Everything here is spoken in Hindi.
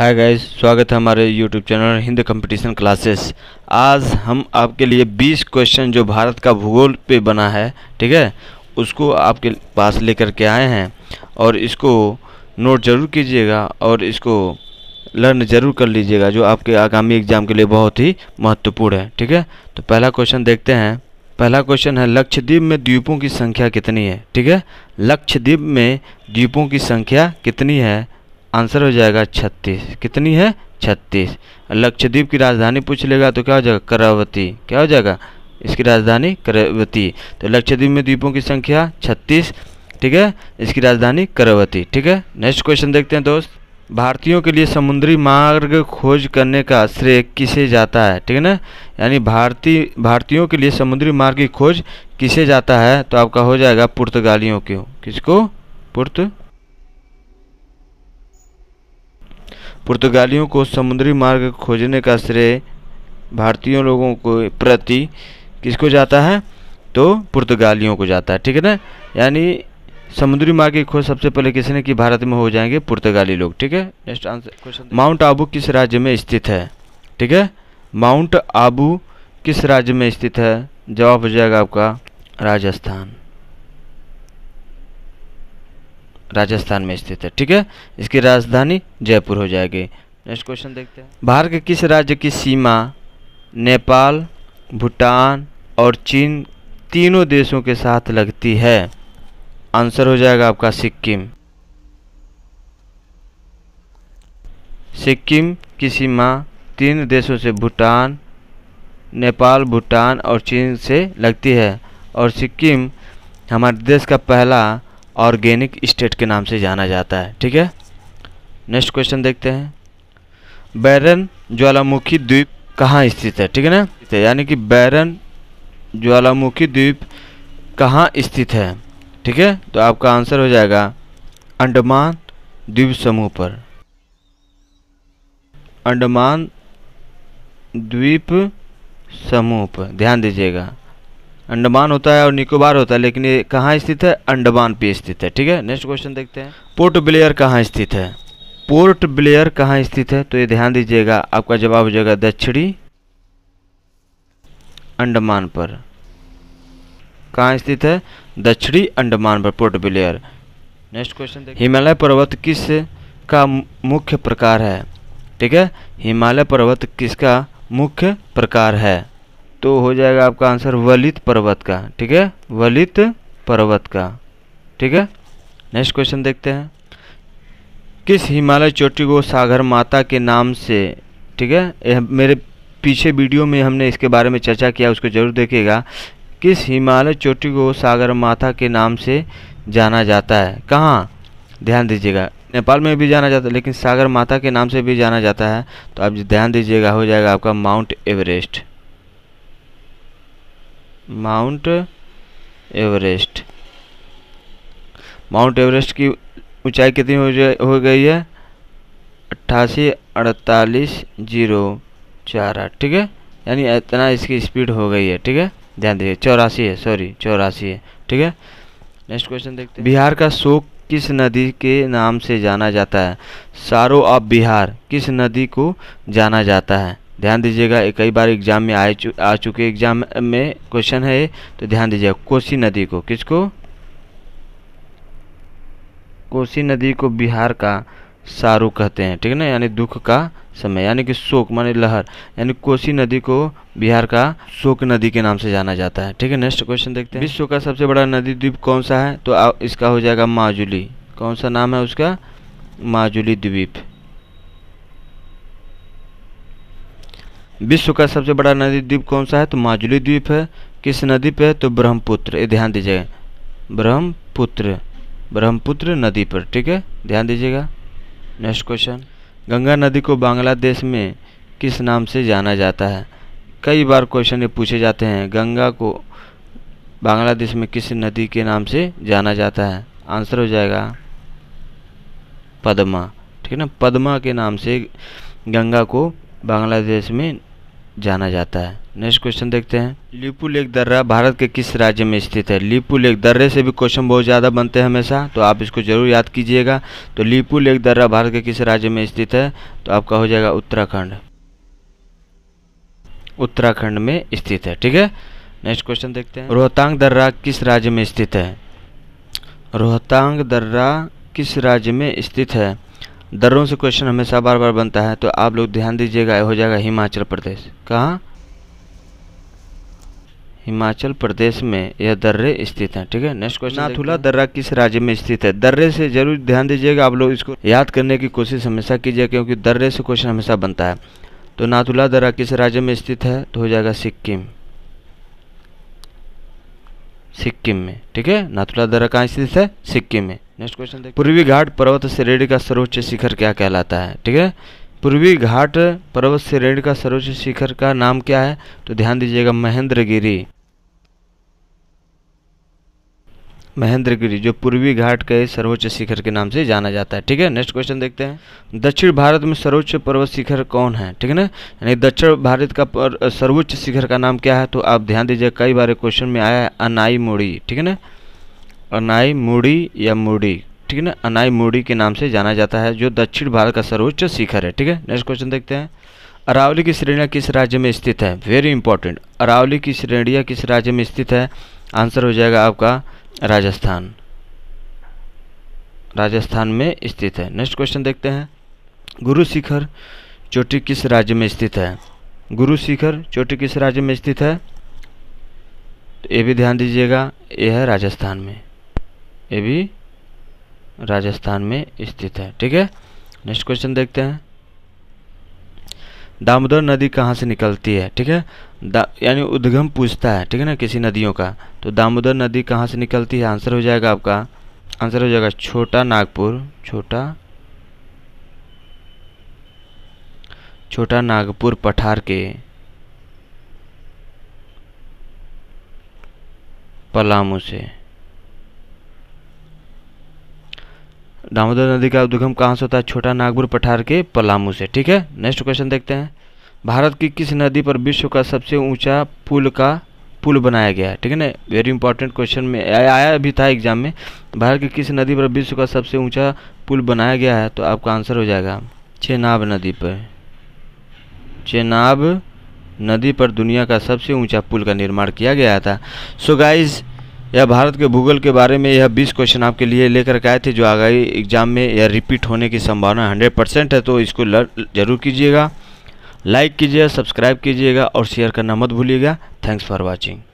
हाय गाइस स्वागत है हमारे YouTube channel Hind competition classes आज हम आपके लिए 20 क्वेश्चन जो भारत का भूगोल पे बना है ठीक है उसको आपके पास लेकर के आए हैं और इसको नोट ज़रूर कीजिएगा और इसको लर्न ज़रूर कर लीजिएगा जो आपके आगामी एग्ज़ाम के लिए बहुत ही महत्वपूर्ण है ठीक है तो पहला क्वेश्चन देखते हैं पहला क्वेश्चन है लक्षद्वीप में द्वीपों की संख्या कितनी है ठीक है लक्षद्वीप में द्वीपों की संख्या कितनी है आंसर हो जाएगा छत्तीस कितनी है छत्तीस लक्षद्वीप की राजधानी पूछ लेगा तो क्या हो जाएगा करावती क्या हो जाएगा इसकी राजधानी करवती तो लक्षद्वीप में द्वीपों की संख्या छत्तीस ठीक है इसकी राजधानी करवती ठीक है नेक्स्ट क्वेश्चन देखते हैं दोस्त भारतीयों के लिए समुद्री मार्ग खोज करने का श्रेय किसे जाता है ठीक है ना यानी भारतीय भारतीयों के लिए समुद्री मार्ग की खोज किसे जाता है तो आपका हो जाएगा पुर्तगालियों को किसको पुर्त पुर्तगालियों को समुद्री मार्ग खोजने का श्रेय भारतीयों लोगों को प्रति किसको जाता है तो पुर्तगालियों को जाता है ठीक है ना यानी समुद्री मार्ग की खोज सबसे पहले किसने की भारत में हो जाएंगे पुर्तगाली लोग ठीक है next answer question Mount Abu किस राज्य में स्थित है ठीक है माउंट आबू किस राज्य में स्थित है जवाब हो जाएगा आपका राजस्थान राजस्थान में स्थित है ठीक है इसकी राजधानी जयपुर हो जाएगी नेक्स्ट क्वेश्चन देखते हैं भारत के किस राज्य की सीमा नेपाल भूटान और चीन तीनों देशों के साथ लगती है आंसर हो जाएगा आपका सिक्किम सिक्किम की सीमा तीन देशों से भूटान नेपाल भूटान और चीन से लगती है और सिक्किम हमारे देश का पहला ऑर्गेनिक स्टेट के नाम से जाना जाता है ठीक है नेक्स्ट क्वेश्चन देखते हैं बैरन ज्वालामुखी द्वीप कहाँ स्थित है ठीक है ना यानी कि बैरन ज्वालामुखी द्वीप कहाँ स्थित है ठीक है तो आपका आंसर हो जाएगा अंडमान द्वीप समूह पर अंडमान द्वीप समूह पर ध्यान दीजिएगा अंडमान होता है और निकोबार होता है लेकिन ये कहाँ स्थित है अंडमान पे स्थित है ठीक है नेक्स्ट क्वेश्चन देखते हैं पोर्ट ब्लेयर कहाँ स्थित है पोर्ट ब्लेयर कहाँ स्थित है तो ये ध्यान दीजिएगा आपका जवाब हो जाएगा दक्षिणी अंडमान पर कहाँ स्थित है दक्षिणी अंडमान पर पोर्ट ब्लेयर नेक्स्ट क्वेश्चन हिमालय पर्वत किस का मुख्य प्रकार है ठीक है हिमालय पर्वत किसका मुख्य प्रकार है तो हो जाएगा आपका आंसर वलित पर्वत का ठीक है वलित पर्वत का ठीक है नेक्स्ट क्वेश्चन देखते हैं किस हिमालय चोटी को सागर माता के नाम से ठीक है मेरे पीछे वीडियो में हमने इसके बारे में चर्चा किया उसको जरूर देखिएगा किस हिमालय चोटी को सागर माता के नाम से जाना जाता है कहाँ ध्यान दीजिएगा नेपाल में भी जाना जाता है लेकिन सागर माता के नाम से भी जाना जाता है तो आप ध्यान दीजिएगा हो जाएगा आपका Mount Everest Mount Everest Mount Everest की ऊंचाई कितनी हो जाए हो गई है अट्ठासी अड़तालीस जीरो चार आठ ठीक है यानी इतना इसकी स्पीड हो गई है ठीक है ध्यान दीजिए चौरासी है सॉरी चौरासी है ठीक है नेक्स्ट क्वेश्चन देखते हैं बिहार का शोक किस नदी के नाम से जाना जाता है सारो ऑफ बिहार किस नदी को जाना जाता है ध्यान दीजिएगा कई बार एग्जाम में आए चु, आ चुके एग्जाम में क्वेश्चन है तो ध्यान दीजिएगा कोसी नदी को किसको कोसी नदी को बिहार का शाहरुख कहते हैं ठीक है ना यानी दुख का समय यानी कि शोक माने लहर यानी कोसी नदी को बिहार का शोक नदी के नाम से जाना जाता है ठीक है नेक्स्ट क्वेश्चन देखते हैं विश्व का सबसे बड़ा नदी द्वीप कौन सा है तो इसका हो जाएगा माजुली कौन सा नाम है उसका माजुली द्वीप विश्व का सबसे बड़ा नदी द्वीप कौन सा है तो माजुली द्वीप है किस नदी पे है तो ब्रह्मपुत्र ये ध्यान दीजिएगा ब्रह्मपुत्र ब्रह्मपुत्र नदी पर ठीक है ध्यान दीजिएगा नेक्स्ट क्वेश्चन गंगा नदी को बांग्लादेश में किस नाम से जाना जाता है कई बार क्वेश्चन ये पूछे जाते हैं गंगा को बांग्लादेश में किस नदी के नाम से जाना जाता है आंसर हो जाएगा पद्मा ठीक है ना पद्मा के नाम से गंगा को बांग्लादेश में जाना जाता है नेक्स्ट क्वेश्चन देखते हैं लिपू लेक दर्रा भारत के किस राज्य में स्थित है लिपू लेक दर्रे से भी क्वेश्चन बहुत ज़्यादा बनते हैं हमेशा तो आप इसको ज़रूर याद कीजिएगा तो लिपू लेक दर्रा भारत के किस राज्य में स्थित है तो आपका हो जाएगा उत्तराखंड उत्तराखंड में स्थित है ठीक है नेक्स्ट क्वेश्चन देखते हैं रोहतांग दर्रा किस राज्य में स्थित है रोहतांग दर्रा किस राज्य में स्थित है दर्रों से क्वेश्चन हमेशा बार बार बनता है तो आप लोग ध्यान दीजिएगा हो जाएगा हिमाचल प्रदेश कहाँ हिमाचल प्रदेश में यह दर्रे स्थित है ठीक है नेक्स्ट क्वेश्चन नाथुला दर्रा किस राज्य में स्थित है दर्रे से जरूर ध्यान दीजिएगा आप लोग इसको याद करने की कोशिश हमेशा कीजिए क्योंकि दर्रे से क्वेश्चन हमेशा बनता है तो नाथुला दर्रा किस राज्य में स्थित है तो हो जाएगा सिक्किम सिक्किम में ठीक है नाथुला दर्रा कहाँ स्थित है सिक्किम में नेक्स्ट क्वेश्चन देखिए पूर्वी घाट पर्वत श्रेणी का सर्वोच्च शिखर क्या कहलाता है ठीक है पूर्वी घाट पर्वत श्रेणी का सर्वोच्च शिखर का नाम क्या है तो ध्यान दीजिएगा महेंद्रगिरी महेंद्रगिरी जो पूर्वी घाट के सर्वोच्च शिखर के नाम से जाना जाता है ठीक है नेक्स्ट क्वेश्चन देखते हैं दक्षिण भारत में सर्वोच्च पर्वत शिखर कौन है ठीक है ना यानी दक्षिण भारत का सर्वोच्च शिखर का नाम क्या है तो आप ध्यान दीजिए कई बार क्वेश्चन में आया है अनाई मोड़ी ठीक है ना अनाई मूडी या मूडी ठीक है ना अनाई मूडी के नाम से जाना जाता है जो दक्षिण भारत का सर्वोच्च शिखर है ठीक है नेक्स्ट क्वेश्चन देखते हैं अरावली की श्रेणिया किस राज्य में स्थित है वेरी इंपॉर्टेंट अरावली की श्रेणिया किस राज्य में स्थित है आंसर हो जाएगा आपका राजस्थान राजस्थान में स्थित है नेक्स्ट क्वेश्चन देखते हैं गुरु शिखर चोटी किस राज्य में स्थित है गुरु शिखर चोटी किस राज्य में स्थित है तो ये भी ध्यान दीजिएगा ये है राजस्थान में ये भी राजस्थान में स्थित है ठीक है नेक्स्ट क्वेश्चन देखते हैं दामोदर नदी कहाँ से निकलती है ठीक है यानी उद्गम पूछता है ठीक है ना किसी नदियों का तो दामोदर नदी कहाँ से निकलती है आंसर हो जाएगा आपका आंसर हो जाएगा छोटा नागपुर छोटा छोटा नागपुर पठार के पलामू से दामोदर नदी का उद्गम कहाँ से होता है छोटा नागपुर पठार के पलामू से ठीक है नेक्स्ट क्वेश्चन देखते हैं भारत की किस नदी पर विश्व का सबसे ऊंचा पुल का पुल बनाया गया है ठीक है ना वेरी इंपॉर्टेंट क्वेश्चन में आया भी था एग्जाम में भारत की किस नदी पर विश्व का सबसे ऊंचा पुल बनाया गया है तो आपका आंसर हो जाएगा चेनाब नदी पर चेनाब नदी पर दुनिया का सबसे ऊंचा पुल का निर्माण किया गया था सो so गाइज़ या भारत के भूगोल के बारे में यह 20 क्वेश्चन आपके लिए लेकर के आए थे जो आगामी एग्जाम में यह रिपीट होने की संभावना 100 परसेंट है तो इसको जरूर कीजिएगा लाइक कीजिएगा सब्सक्राइब कीजिएगा और शेयर करना मत भूलिएगा थैंक्स फॉर वॉचिंग